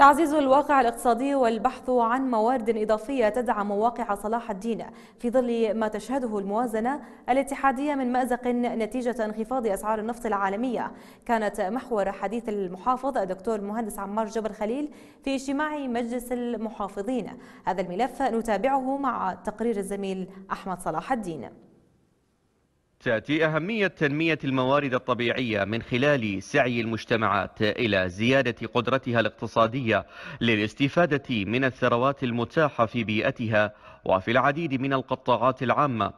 تعزيز الواقع الاقتصادي والبحث عن موارد إضافية تدعم واقع صلاح الدين في ظل ما تشهده الموازنة الاتحادية من مأزق نتيجة انخفاض أسعار النفط العالمية كانت محور حديث المحافظ الدكتور المهندس عمار جبر خليل في اجتماع مجلس المحافظين هذا الملف نتابعه مع تقرير الزميل أحمد صلاح الدين تأتي أهمية تنمية الموارد الطبيعية من خلال سعي المجتمعات إلى زيادة قدرتها الاقتصادية للاستفادة من الثروات المتاحة في بيئتها وفي العديد من القطاعات العامة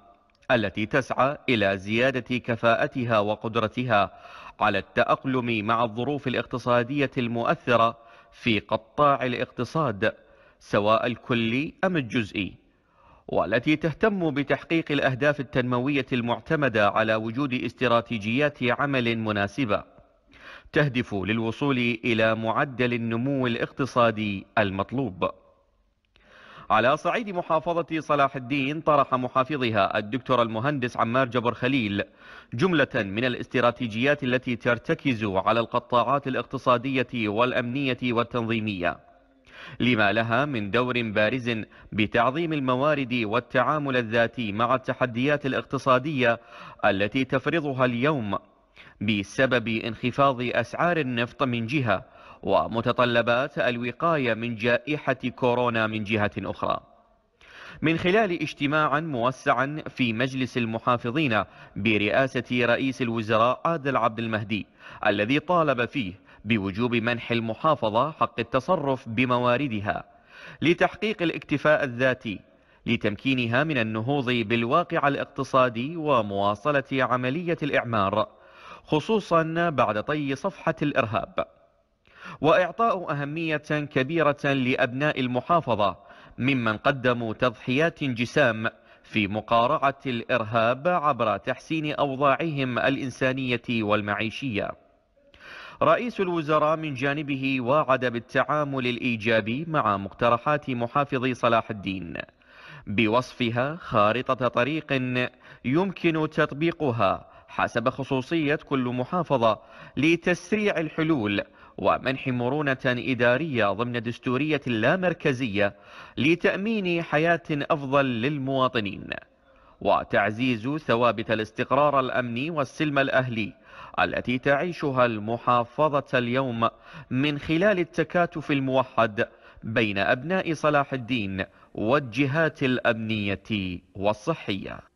التي تسعى إلى زيادة كفاءتها وقدرتها على التأقلم مع الظروف الاقتصادية المؤثرة في قطاع الاقتصاد سواء الكلي أم الجزئي والتي تهتم بتحقيق الأهداف التنموية المعتمدة على وجود استراتيجيات عمل مناسبة تهدف للوصول إلى معدل النمو الاقتصادي المطلوب على صعيد محافظة صلاح الدين طرح محافظها الدكتور المهندس عمار جبر خليل جملة من الاستراتيجيات التي ترتكز على القطاعات الاقتصادية والأمنية والتنظيمية لما لها من دور بارز بتعظيم الموارد والتعامل الذاتي مع التحديات الاقتصادية التي تفرضها اليوم بسبب انخفاض أسعار النفط من جهة ومتطلبات الوقاية من جائحة كورونا من جهة أخرى من خلال اجتماعا موسعا في مجلس المحافظين برئاسة رئيس الوزراء عادل عبد المهدي الذي طالب فيه بوجوب منح المحافظة حق التصرف بمواردها لتحقيق الاكتفاء الذاتي لتمكينها من النهوض بالواقع الاقتصادي ومواصلة عملية الإعمار خصوصا بعد طي صفحة الإرهاب وإعطاء أهمية كبيرة لأبناء المحافظة ممن قدموا تضحيات جسام في مقارعة الإرهاب عبر تحسين أوضاعهم الإنسانية والمعيشية رئيس الوزراء من جانبه واعد بالتعامل الإيجابي مع مقترحات محافظ صلاح الدين بوصفها خارطة طريق يمكن تطبيقها حسب خصوصية كل محافظة لتسريع الحلول ومنح مرونة إدارية ضمن دستورية اللامركزية لتأمين حياة أفضل للمواطنين وتعزيز ثوابت الاستقرار الأمني والسلم الأهلي التي تعيشها المحافظة اليوم من خلال التكاتف الموحد بين أبناء صلاح الدين والجهات الأمنية والصحية